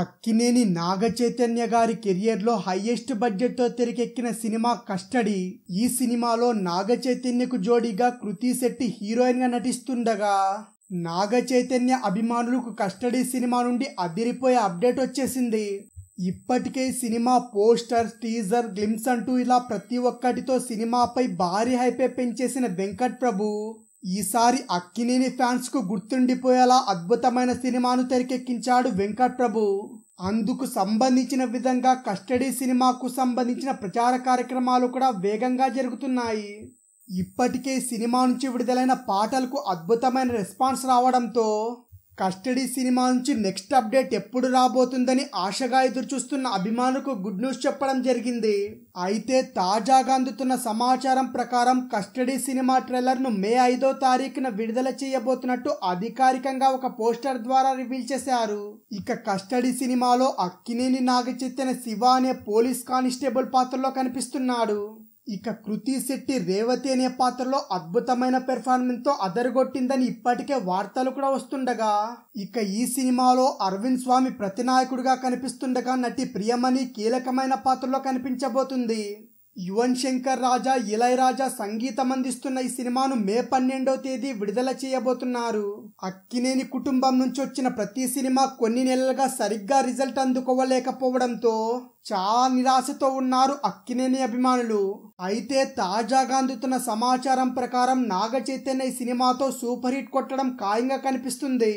అక్కినేని నాగచైతన్య గారి కెరియర్లో హైయెస్ట్ బడ్జెట్తో తెరకెక్కిన సినిమా కస్టడీ ఈ సినిమాలో నాగచైతన్యకు జోడీగా కృతి శెట్టి హీరోయిన్గా నటిస్తుండగా నాగచైతన్య అభిమానులకు కస్టడీ సినిమా నుండి అదిరిపోయే అప్డేట్ వచ్చేసింది ఇప్పటికే సినిమా పోస్టర్ టీజర్ గ్లిమ్స్ అంటూ ఇలా ప్రతి ఒక్కటితో సినిమాపై భారీ హైపే పెంచేసిన వెంకట్ ప్రభు ఈసారి అక్కినేని ఫ్యాన్స్కు గుర్తుండిపోయేలా అద్భుతమైన సినిమాను తెరకెక్కించాడు వెంకట్ ప్రభు అందుకు సంబంధించిన విధంగా కస్టడీ సినిమాకు సంబంధించిన ప్రచార కార్యక్రమాలు కూడా వేగంగా జరుగుతున్నాయి ఇప్పటికే సినిమా నుంచి విడుదలైన పాటలకు అద్భుతమైన రెస్పాన్స్ రావడంతో కస్టడీ సినిమా నుంచి నెక్స్ట్ అప్డేట్ ఎప్పుడు రాబోతుందని ఆశగా ఎదురుచూస్తున్న అభిమానులకు గుడ్ న్యూస్ చెప్పడం జరిగింది అయితే తాజాగా అందుతున్న సమాచారం ప్రకారం కస్టడీ సినిమా ను మే ఐదో తారీఖున విడుదల చేయబోతున్నట్టు అధికారికంగా ఒక పోస్టర్ ద్వారా రివీల్ చేశారు ఇక కస్టడీ సినిమాలో అక్కినేని నాగచైతన్య శివ అనే పోలీస్ కానిస్టేబుల్ పాత్రలో కనిపిస్తున్నాడు ఇక కృతి శెట్టి రేవతి అనే పాత్రలో అద్భుతమైన పెర్ఫార్మెన్స్తో అదరగొట్టిందని ఇప్పటికే వార్తలు కూడా వస్తుండగా ఇక ఈ సినిమాలో అరవింద్ స్వామి ప్రతినాయకుడిగా కనిపిస్తుండగా నటి ప్రియమణి కీలకమైన పాత్రలో కనిపించబోతుంది యువన్ శంకర్ రాజా ఇళయరాజా సంగీతం అందిస్తున్న ఈ సినిమాను మే పన్నెండో తేదీ విడుదల చేయబోతున్నారు అక్కినేని కుటుంబం నుంచి వచ్చిన ప్రతి సినిమా కొన్ని నెలలుగా సరిగ్గా రిజల్ట్ అందుకోవలేకపోవడంతో చాలా నిరాశతో ఉన్నారు అక్కినేని అభిమానులు అయితే తాజాగా అందుతున్న సమాచారం ప్రకారం నాగ చైతన్య ఈ సినిమాతో సూపర్ హిట్ కొట్టడం ఖాయంగా కనిపిస్తుంది